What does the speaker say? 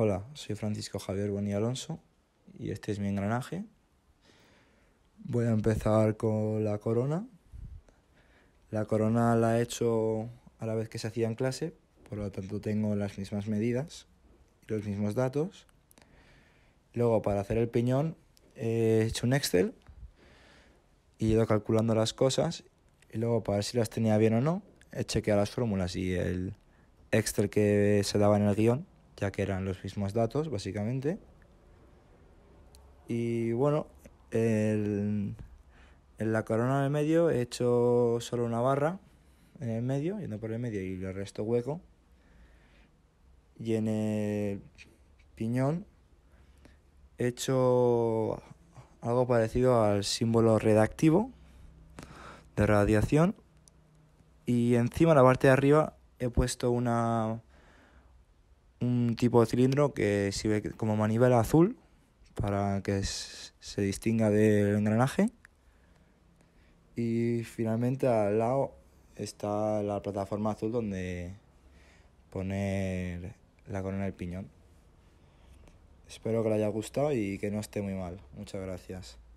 Hola, soy Francisco Javier Boni Alonso y este es mi engranaje. Voy a empezar con la corona. La corona la he hecho a la vez que se hacía en clase, por lo tanto tengo las mismas medidas y los mismos datos. Luego para hacer el piñón he hecho un Excel y he ido calculando las cosas y luego para ver si las tenía bien o no he chequeado las fórmulas y el Excel que se daba en el guión ya que eran los mismos datos, básicamente. Y bueno, el, en la corona del medio he hecho solo una barra en el medio, yendo por el medio y el resto hueco. Y en el piñón he hecho algo parecido al símbolo redactivo de radiación. Y encima, la parte de arriba, he puesto una un tipo de cilindro que sirve como manivela azul para que se distinga del engranaje. Y finalmente al lado está la plataforma azul donde poner la corona del piñón. Espero que le haya gustado y que no esté muy mal. Muchas gracias.